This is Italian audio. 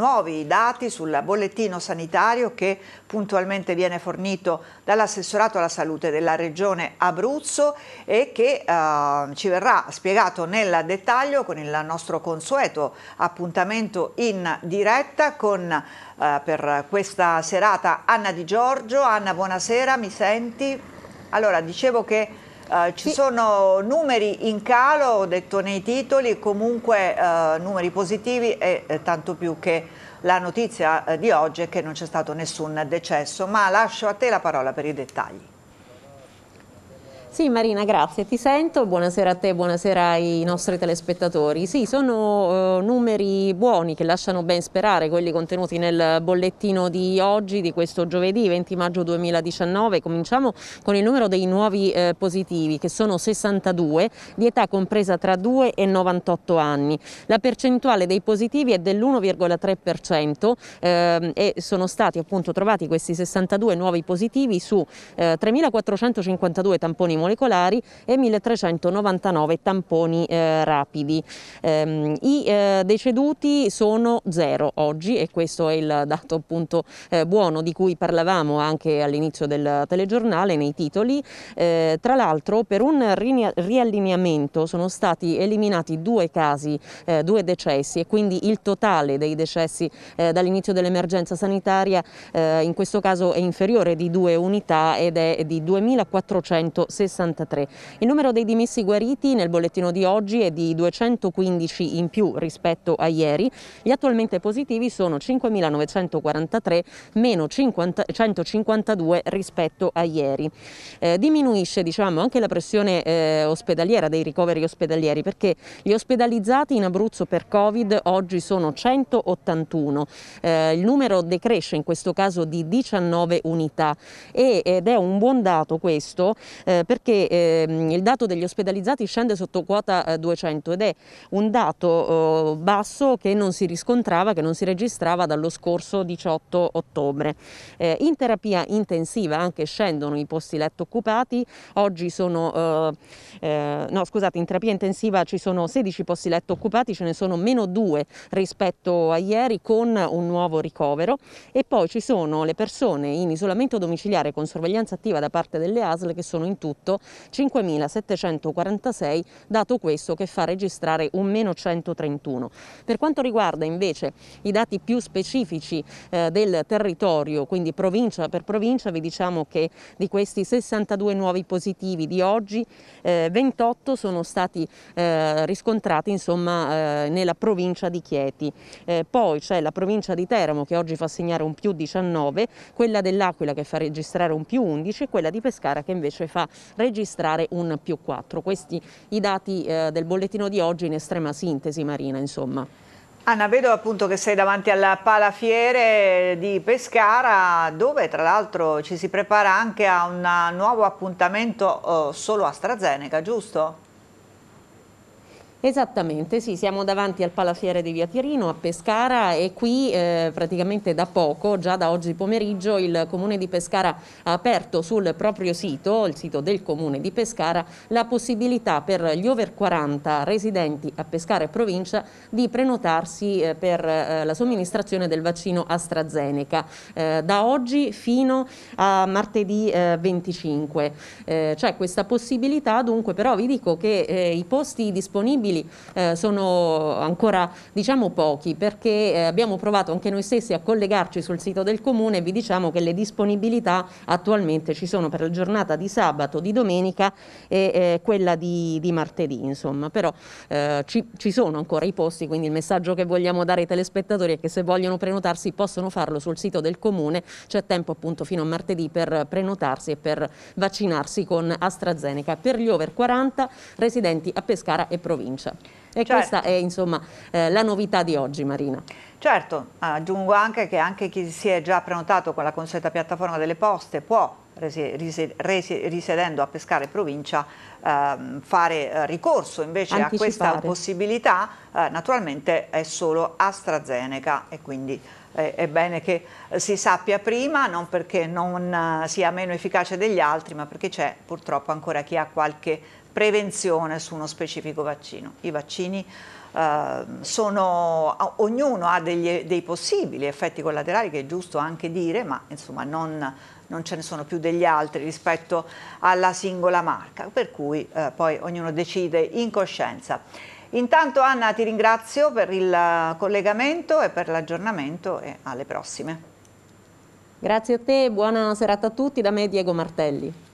nuovi dati sul bollettino sanitario che puntualmente viene fornito dall'assessorato alla salute della regione Abruzzo e che eh, ci verrà spiegato nel dettaglio con il nostro consueto appuntamento in diretta con eh, per questa serata Anna Di Giorgio. Anna buonasera, mi senti? Allora dicevo che eh, ci sì. sono numeri in calo, ho detto nei titoli, comunque eh, numeri positivi e eh, tanto più che la notizia eh, di oggi è che non c'è stato nessun decesso, ma lascio a te la parola per i dettagli. Sì Marina, grazie, ti sento, buonasera a te, buonasera ai nostri telespettatori. Sì, sono eh, numeri buoni che lasciano ben sperare quelli contenuti nel bollettino di oggi, di questo giovedì 20 maggio 2019. Cominciamo con il numero dei nuovi eh, positivi che sono 62, di età compresa tra 2 e 98 anni. La percentuale dei positivi è dell'1,3% eh, e sono stati appunto trovati questi 62 nuovi positivi su 3.452 eh, tamponi molecolari e 1399 tamponi eh, rapidi. Ehm, I eh, deceduti sono zero oggi e questo è il dato appunto eh, buono di cui parlavamo anche all'inizio del telegiornale nei titoli. Eh, tra l'altro per un riallineamento sono stati eliminati due casi, eh, due decessi e quindi il totale dei decessi eh, dall'inizio dell'emergenza sanitaria in questo caso è inferiore di due unità ed è di 2460 63. Il numero dei dimessi guariti nel bollettino di oggi è di 215 in più rispetto a ieri. Gli attualmente positivi sono 5.943 meno 50, 152 rispetto a ieri. Eh, diminuisce diciamo, anche la pressione eh, ospedaliera dei ricoveri ospedalieri perché gli ospedalizzati in Abruzzo per Covid oggi sono 181. Eh, il numero decresce in questo caso di 19 unità ed è un buon dato questo eh, perché perché ehm, il dato degli ospedalizzati scende sotto quota 200 eh, ed è un dato eh, basso che non si riscontrava, che non si registrava dallo scorso 18 ottobre. Eh, in terapia intensiva anche scendono i posti letto occupati, oggi sono, eh, eh, no scusate, in terapia intensiva ci sono 16 posti letto occupati, ce ne sono meno 2 rispetto a ieri con un nuovo ricovero e poi ci sono le persone in isolamento domiciliare con sorveglianza attiva da parte delle ASL che sono in tutto punto 5.746, dato questo che fa registrare un meno 131. Per quanto riguarda invece i dati più specifici eh, del territorio, quindi provincia per provincia, vi diciamo che di questi 62 nuovi positivi di oggi, eh, 28 sono stati eh, riscontrati insomma, eh, nella provincia di Chieti. Eh, poi c'è la provincia di Teramo che oggi fa segnare un più 19, quella dell'Aquila che fa registrare un più 11 e quella di Pescara che invece fa registrare un più 4. Questi i dati eh, del bollettino di oggi in estrema sintesi Marina insomma. Anna, vedo appunto che sei davanti alla Palafiere di Pescara, dove tra l'altro ci si prepara anche a un nuovo appuntamento oh, solo AstraZeneca, giusto? Esattamente, sì, siamo davanti al Palafiere di Via Tirino a Pescara e qui eh, praticamente da poco, già da oggi pomeriggio, il Comune di Pescara ha aperto sul proprio sito, il sito del Comune di Pescara, la possibilità per gli over 40 residenti a Pescara e provincia di prenotarsi eh, per eh, la somministrazione del vaccino AstraZeneca eh, da oggi fino a martedì 25. Eh, eh, c'è questa possibilità, dunque però vi dico che i posti disponibili disponibili eh, sono ancora diciamo pochi perché eh, abbiamo provato anche noi stessi a collegarci sul sito del comune e vi diciamo che le disponibilità attualmente ci sono per la giornata di sabato, di domenica e eh, quella di, di, martedì insomma, però eh, ci, ci sono ancora i posti quindi il messaggio che vogliamo dare ai telespettatori è che se vogliono prenotarsi possono farlo sul sito del comune, c'è tempo appunto fino a martedì per prenotarsi e per vaccinarsi con AstraZeneca per gli over 40 residenti a Pescara e provincia pronuncia. E certo. questa è insomma eh, la novità di oggi Marina. Certo, aggiungo anche che anche chi si è già prenotato con la consueta piattaforma delle poste può risiedendo a Pescare provincia ehm, fare eh, ricorso invece a questa possibilità eh, naturalmente è solo AstraZeneca e quindi eh, è bene che si sappia prima non perché non sia meno efficace degli altri ma perché c'è purtroppo ancora chi ha qualche prevenzione su uno specifico vaccino. I vaccini eh, sono, ognuno ha degli, dei possibili effetti collaterali che è giusto anche dire, ma insomma non, non ce ne sono più degli altri rispetto alla singola marca, per cui eh, poi ognuno decide in coscienza. Intanto Anna ti ringrazio per il collegamento e per l'aggiornamento e alle prossime. Grazie a te, buona serata a tutti da me Diego Martelli.